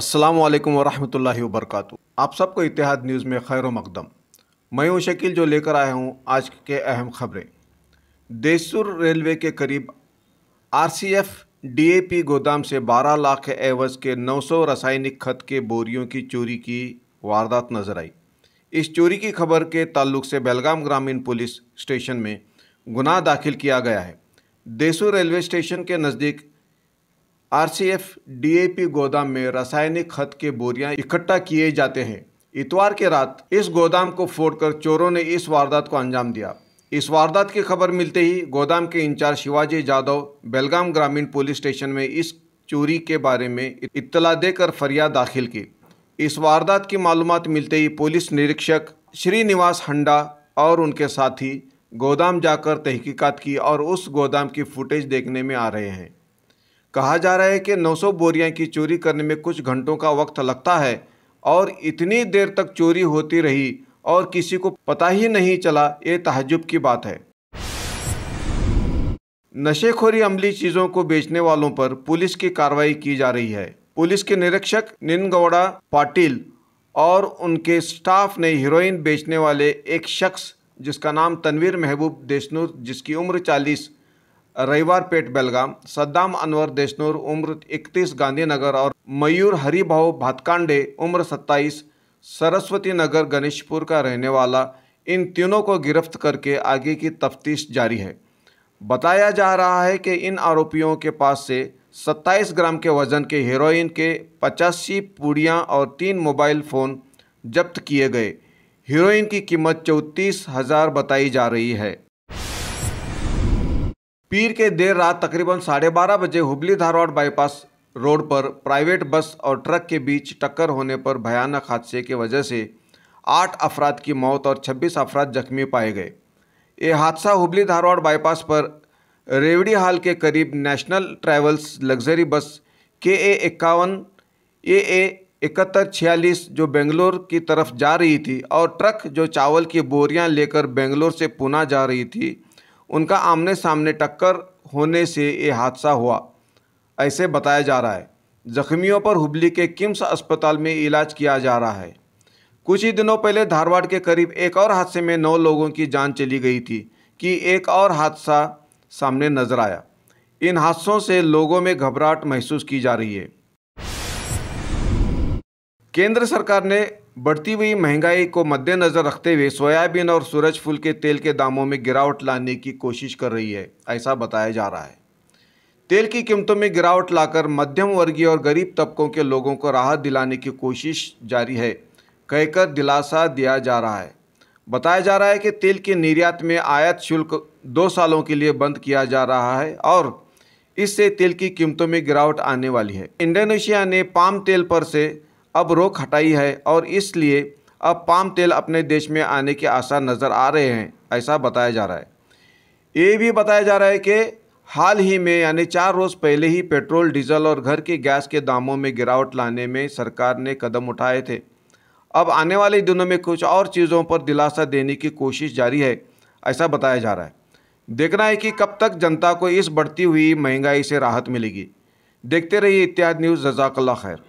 अस्सलाम वालेकुम वरहमतुल्लाहि आप सबको इतिहाद न्यूज़ में खैर मकदम मैं हूँ शकील जो लेकर आया हूँ आज के अहम खबरें देसुर रेलवे के करीब आरसीएफ डीएपी गोदाम से 12 लाख एवज के 900 रासायनिक खत के बोरियों की चोरी की वारदात नजर आई इस चोरी की खबर के ताल्लुक से बेलगाम ग्रामीण पुलिस स्टेशन में गुनाह दाखिल किया गया है देसुर रेलवे स्टेशन के नज़दीक आरसीएफ डीएपी गोदाम में रासायनिक खत के बोरियां इकट्ठा किए जाते हैं इतवार के रात इस गोदाम को फोड़कर चोरों ने इस वारदात को अंजाम दिया इस वारदात की खबर मिलते ही गोदाम के इंचार्ज शिवाजी जाधव बेलगाम ग्रामीण पुलिस स्टेशन में इस चोरी के बारे में इत्तला देकर फरियाद दाखिल की इस वारदात की मालूम मिलते ही पुलिस निरीक्षक श्रीनिवास हंडा और उनके साथी गोदाम जाकर तहकीकात की और उस गोदाम की फुटेज देखने में आ रहे हैं कहा जा रहा है कि 900 बोरियां की चोरी करने में कुछ घंटों का वक्त लगता है और इतनी देर तक चोरी होती रही और किसी को पता ही नहीं चला ये तहजुब की बात है नशेखोरी अमली चीज़ों को बेचने वालों पर पुलिस की कार्रवाई की जा रही है पुलिस के निरीक्षक निनगौड़ा पाटिल और उनके स्टाफ ने हीरोइन बेचने वाले एक शख्स जिसका नाम तनवीर महबूब देशनूर जिसकी उम्र चालीस रविवार पेट बेलगाम सद्दाम अनवर देशनूर उम्र 31 गांधीनगर और मयूर हरिभा भातकांडे उम्र 27 सरस्वती नगर गणेशपुर का रहने वाला इन तीनों को गिरफ्त करके आगे की तफ्तीश जारी है बताया जा रहा है कि इन आरोपियों के पास से 27 ग्राम के वजन के हेरोइन के पचासी पूड़ियाँ और तीन मोबाइल फ़ोन जब्त किए गए हीरोइन की कीमत चौंतीस हज़ार बताई जा रही है पीर के देर रात तकरीबन साढ़े बारह बजे हुबली धारवाड़ बाईपास रोड पर प्राइवेट बस और ट्रक के बीच टक्कर होने पर भयानक हादसे की वजह से आठ अफराद की मौत और छब्बीस अफराद जख्मी पाए गए ये हादसा हुबली धारवाड़ बाईपास पर रेवड़ी हाल के करीब नेशनल ट्रैवल्स लग्जरी बस के ए इक्यावन ए ए इकहत्तर छियालीस जो बेंगलोर की तरफ जा रही थी और ट्रक जो चावल की बोरियां लेकर बेंगलोर से पुणे जा रही थी उनका आमने सामने टक्कर होने से ये हादसा हुआ ऐसे बताया जा रहा है जख्मियों पर हुबली के किम्स अस्पताल में इलाज किया जा रहा है कुछ ही दिनों पहले धारवाड़ के करीब एक और हादसे में नौ लोगों की जान चली गई थी कि एक और हादसा सामने नजर आया इन हादसों से लोगों में घबराहट महसूस की जा रही है केंद्र सरकार ने बढ़ती हुई महंगाई को मद्देनज़र रखते हुए सोयाबीन और सूरज फूल के तेल के दामों में गिरावट लाने की कोशिश कर रही है ऐसा बताया जा रहा है तेल की कीमतों में गिरावट लाकर मध्यम वर्गीय और गरीब तबकों के लोगों को राहत दिलाने की कोशिश जारी है कहकर दिलासा दिया जा रहा है बताया जा रहा है कि तेल के निर्यात में आयात शुल्क दो सालों के लिए बंद किया जा रहा है और इससे तेल की कीमतों में गिरावट आने वाली है इंडोनेशिया ने पाम तेल पर से अब रोक हटाई है और इसलिए अब पाम तेल अपने देश में आने के आसार नज़र आ रहे हैं ऐसा बताया जा रहा है ये भी बताया जा रहा है कि हाल ही में यानी चार रोज़ पहले ही पेट्रोल डीजल और घर के गैस के दामों में गिरावट लाने में सरकार ने कदम उठाए थे अब आने वाले दिनों में कुछ और चीज़ों पर दिलासा देने की कोशिश जारी है ऐसा बताया जा रहा है देखना है कि कब तक जनता को इस बढ़ती हुई महंगाई से राहत मिलेगी देखते रहिए इतिहाद न्यूज़ जजाकल्ला खैर